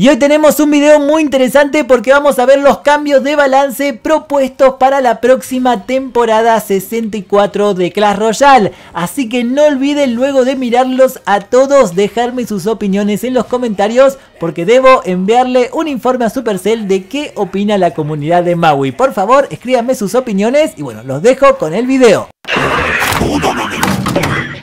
Y hoy tenemos un video muy interesante porque vamos a ver los cambios de balance propuestos para la próxima temporada 64 de Clash Royale. Así que no olviden luego de mirarlos a todos dejarme sus opiniones en los comentarios porque debo enviarle un informe a Supercell de qué opina la comunidad de Maui. Por favor, escríbanme sus opiniones y bueno, los dejo con el video.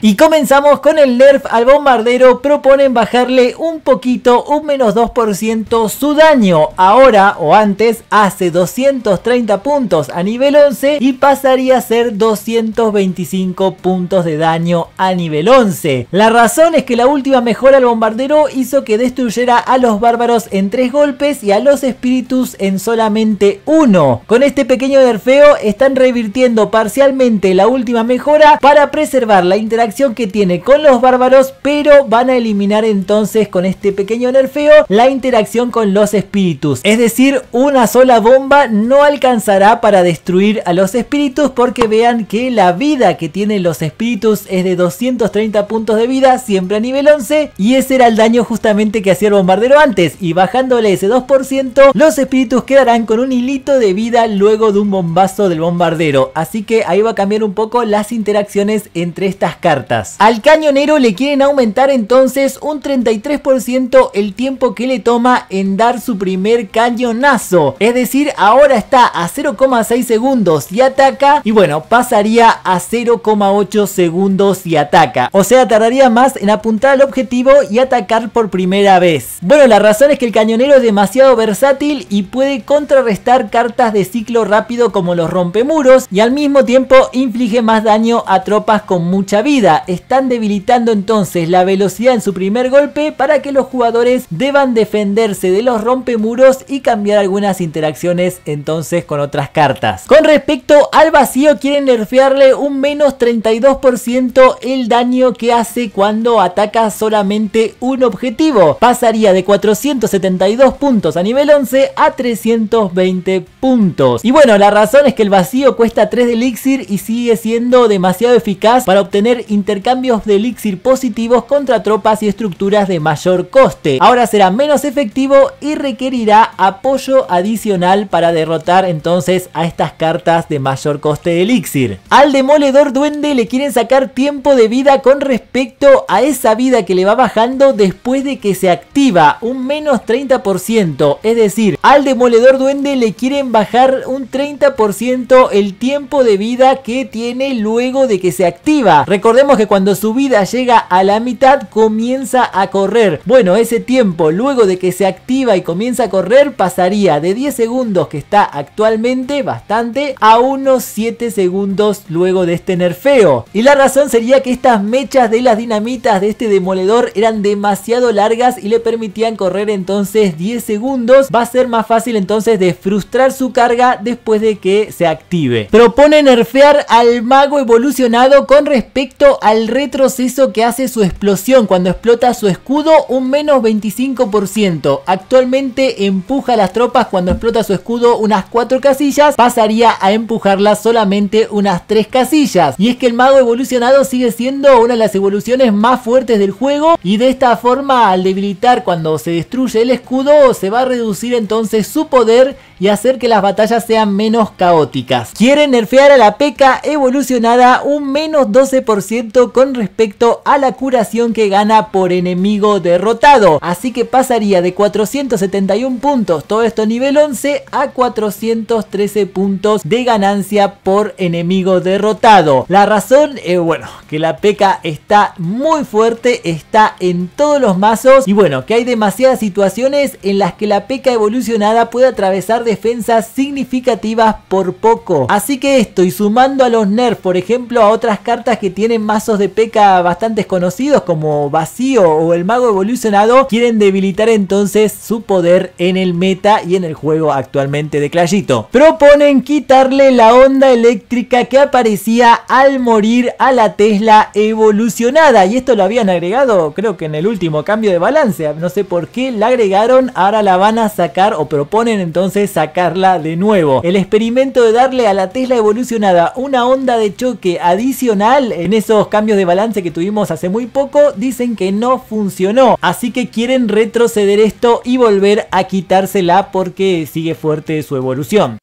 Y comenzamos con el nerf al bombardero. Proponen bajarle un poquito, un menos 2% su daño. Ahora o antes hace 230 puntos a nivel 11 y pasaría a ser 225 puntos de daño a nivel 11. La razón es que la última mejora al bombardero hizo que destruyera a los bárbaros en 3 golpes y a los espíritus en solamente uno. Con este pequeño nerfeo están revirtiendo parcialmente la última mejora para preservar la interacción que tiene con los bárbaros, pero van a eliminar entonces con este pequeño nerfeo la interacción con los espíritus. Es decir, una sola bomba no alcanzará para destruir a los espíritus porque vean que la vida que tienen los espíritus es de 230 puntos de vida, siempre a nivel 11, y ese era el daño justamente que hacía el bombardero antes, y bajándole ese 2%, los espíritus quedarán con un hilito de vida luego de un bombazo del bombardero, así que ahí va a cambiar un poco las interacciones entre estas cartas. Al cañonero le quieren aumentar entonces un 33% el tiempo que le toma en dar su primer cañonazo. Es decir, ahora está a 0,6 segundos y ataca y bueno, pasaría a 0,8 segundos y ataca. O sea, tardaría más en apuntar al objetivo y atacar por primera vez. Bueno, la razón es que el cañonero es demasiado versátil y puede contrarrestar cartas de ciclo rápido como los rompemuros y al mismo tiempo inflige más daño a tropas con mucha vida están debilitando entonces la velocidad en su primer golpe para que los jugadores deban defenderse de los rompemuros y cambiar algunas interacciones entonces con otras cartas. Con respecto al vacío quieren nerfearle un menos 32% el daño que hace cuando ataca solamente un objetivo. Pasaría de 472 puntos a nivel 11 a 320 puntos. Y bueno, la razón es que el vacío cuesta 3 de elixir y sigue siendo demasiado eficaz para obtener intercambios de elixir positivos contra tropas y estructuras de mayor coste. Ahora será menos efectivo y requerirá apoyo adicional para derrotar entonces a estas cartas de mayor coste de elixir. Al demoledor duende le quieren sacar tiempo de vida con respecto a esa vida que le va bajando después de que se activa un menos 30%. Es decir, al demoledor duende le quieren bajar un 30% el tiempo de vida que tiene luego de que se activa. Recordemos que cuando su vida llega a la mitad comienza a correr. Bueno, ese tiempo luego de que se activa y comienza a correr pasaría de 10 segundos que está actualmente bastante a unos 7 segundos luego de este nerfeo. Y la razón sería que estas mechas de las dinamitas de este demoledor eran demasiado largas y le permitían correr entonces 10 segundos. Va a ser más fácil entonces de frustrar su carga después de que se active. Propone nerfear al mago evolucionado con respecto a al retroceso que hace su explosión cuando explota su escudo un menos 25%. Actualmente empuja a las tropas cuando explota su escudo unas 4 casillas, pasaría a empujarlas solamente unas 3 casillas. Y es que el mago evolucionado sigue siendo una de las evoluciones más fuertes del juego y de esta forma al debilitar cuando se destruye el escudo se va a reducir entonces su poder y hacer que las batallas sean menos caóticas. Quieren nerfear a la peca evolucionada un menos 12% con respecto a la curación que gana por enemigo derrotado. Así que pasaría de 471 puntos, todo esto nivel 11, a 413 puntos de ganancia por enemigo derrotado. La razón, es eh, bueno, que la peca está muy fuerte, está en todos los mazos y bueno, que hay demasiadas situaciones en las que la peca evolucionada puede atravesar defensas significativas por poco. Así que esto y sumando a los nerfs, por ejemplo, a otras cartas que tienen más de Peca bastante conocidos como Vacío o el Mago Evolucionado quieren debilitar entonces su poder en el meta y en el juego actualmente de Clayito. Proponen quitarle la onda eléctrica que aparecía al morir a la Tesla evolucionada y esto lo habían agregado creo que en el último cambio de balance, no sé por qué la agregaron, ahora la van a sacar o proponen entonces sacarla de nuevo. El experimento de darle a la Tesla evolucionada una onda de choque adicional en esos cambios de balance que tuvimos hace muy poco, dicen que no funcionó. Así que quieren retroceder esto y volver a quitársela porque sigue fuerte su evolución.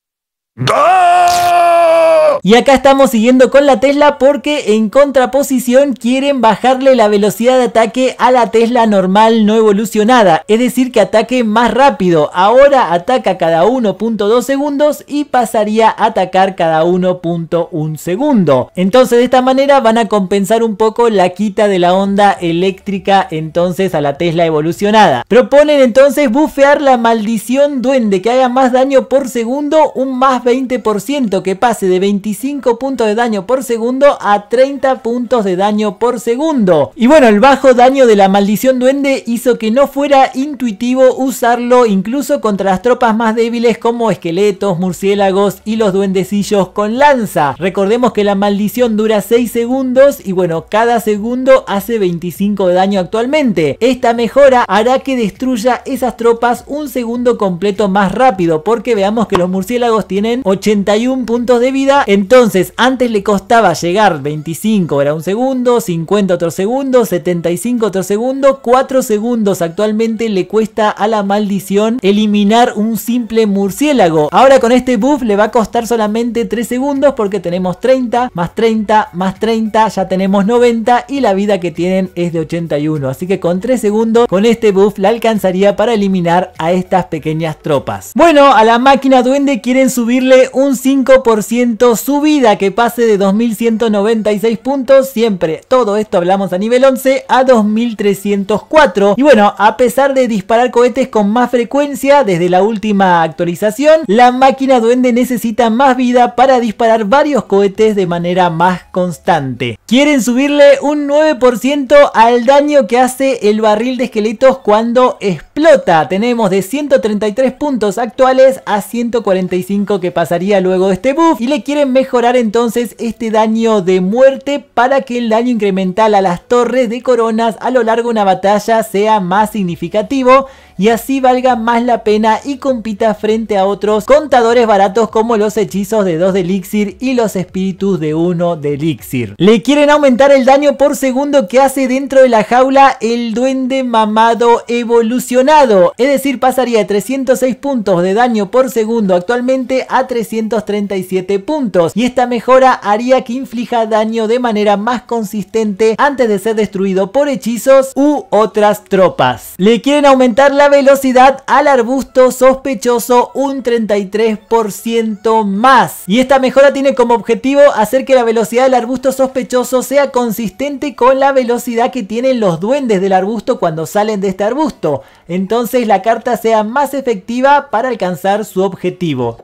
Y acá estamos siguiendo con la Tesla porque en contraposición quieren bajarle la velocidad de ataque a la Tesla normal no evolucionada. Es decir, que ataque más rápido. Ahora ataca cada 1.2 segundos y pasaría a atacar cada 1.1 segundo. Entonces de esta manera van a compensar un poco la quita de la onda eléctrica entonces a la Tesla evolucionada. Proponen entonces bufear la maldición duende que haga más daño por segundo un más 20% que pase de 25 puntos de daño por segundo a 30 puntos de daño por segundo. Y bueno, el bajo daño de la maldición duende hizo que no fuera intuitivo usarlo incluso contra las tropas más débiles como esqueletos, murciélagos y los duendecillos con lanza. Recordemos que la maldición dura 6 segundos y bueno, cada segundo hace 25 de daño actualmente. Esta mejora hará que destruya esas tropas un segundo completo más rápido porque veamos que los murciélagos tienen 81 puntos de vida en entonces, antes le costaba llegar 25 era un segundo, 50 otro segundo, 75 otro segundo, 4 segundos actualmente le cuesta a la maldición eliminar un simple murciélago. Ahora con este buff le va a costar solamente 3 segundos porque tenemos 30 más 30 más 30, ya tenemos 90 y la vida que tienen es de 81. Así que con 3 segundos con este buff la alcanzaría para eliminar a estas pequeñas tropas. Bueno, a la máquina duende quieren subirle un 5% su vida que pase de 2196 puntos, siempre todo esto hablamos a nivel 11, a 2304. Y bueno, a pesar de disparar cohetes con más frecuencia desde la última actualización, la máquina duende necesita más vida para disparar varios cohetes de manera más constante. Quieren subirle un 9% al daño que hace el barril de esqueletos cuando es Plota, Tenemos de 133 puntos actuales a 145 que pasaría luego de este buff. Y le quieren mejorar entonces este daño de muerte para que el daño incremental a las torres de coronas a lo largo de una batalla sea más significativo y así valga más la pena y compita frente a otros contadores baratos como los hechizos de 2 de elixir y los espíritus de 1 de elixir. Le quieren aumentar el daño por segundo que hace dentro de la jaula el duende mamado evolucionado, es decir pasaría de 306 puntos de daño por segundo actualmente a 337 puntos y esta mejora haría que inflija daño de manera más consistente antes de ser destruido por hechizos u otras tropas. Le quieren aumentar la la velocidad al arbusto sospechoso un 33% más. Y esta mejora tiene como objetivo hacer que la velocidad del arbusto sospechoso sea consistente con la velocidad que tienen los duendes del arbusto cuando salen de este arbusto. Entonces la carta sea más efectiva para alcanzar su objetivo.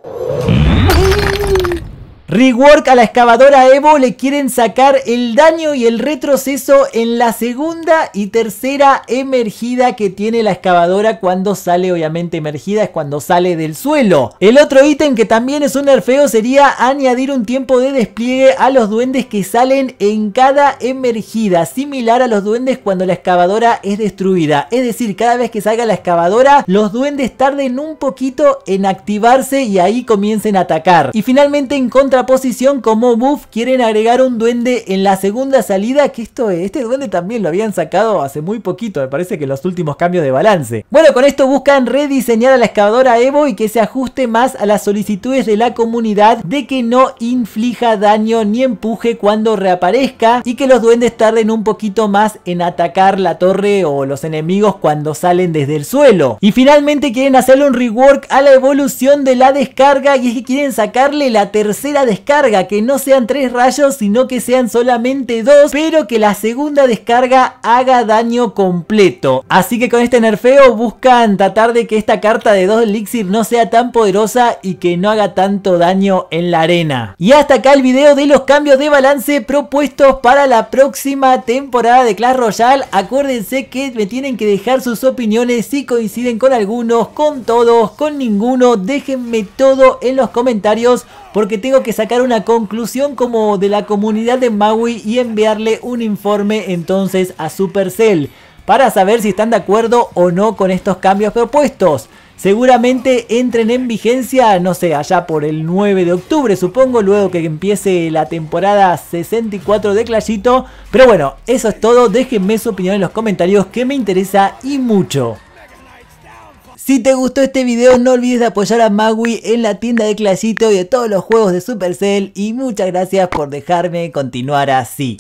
Mm. Rework a la excavadora Evo le quieren sacar el daño y el retroceso en la segunda y tercera emergida que tiene la excavadora cuando sale obviamente emergida es cuando sale del suelo. El otro ítem que también es un nerfeo sería añadir un tiempo de despliegue a los duendes que salen en cada emergida, similar a los duendes cuando la excavadora es destruida. Es decir, cada vez que salga la excavadora los duendes tarden un poquito en activarse y ahí comiencen a atacar. Y finalmente en contra Posición como buff, quieren agregar un duende en la segunda salida. Que esto, este duende también lo habían sacado hace muy poquito. Me parece que los últimos cambios de balance. Bueno, con esto buscan rediseñar a la excavadora Evo y que se ajuste más a las solicitudes de la comunidad de que no inflija daño ni empuje cuando reaparezca y que los duendes tarden un poquito más en atacar la torre o los enemigos cuando salen desde el suelo. Y finalmente quieren hacerle un rework a la evolución de la descarga y es que quieren sacarle la tercera descarga, que no sean tres rayos, sino que sean solamente dos, pero que la segunda descarga haga daño completo. Así que con este nerfeo buscan tratar de que esta carta de dos elixir no sea tan poderosa y que no haga tanto daño en la arena. Y hasta acá el video de los cambios de balance propuestos para la próxima temporada de Clash Royale. Acuérdense que me tienen que dejar sus opiniones si coinciden con algunos, con todos, con ninguno. Déjenme todo en los comentarios porque tengo que sacar una conclusión como de la comunidad de Maui y enviarle un informe entonces a Supercell para saber si están de acuerdo o no con estos cambios propuestos. Seguramente entren en vigencia, no sé, allá por el 9 de octubre, supongo, luego que empiece la temporada 64 de Clayito. Pero bueno, eso es todo. Déjenme su opinión en los comentarios que me interesa y mucho. Si te gustó este video no olvides apoyar a Magui en la tienda de Clasito y de todos los juegos de Supercell y muchas gracias por dejarme continuar así.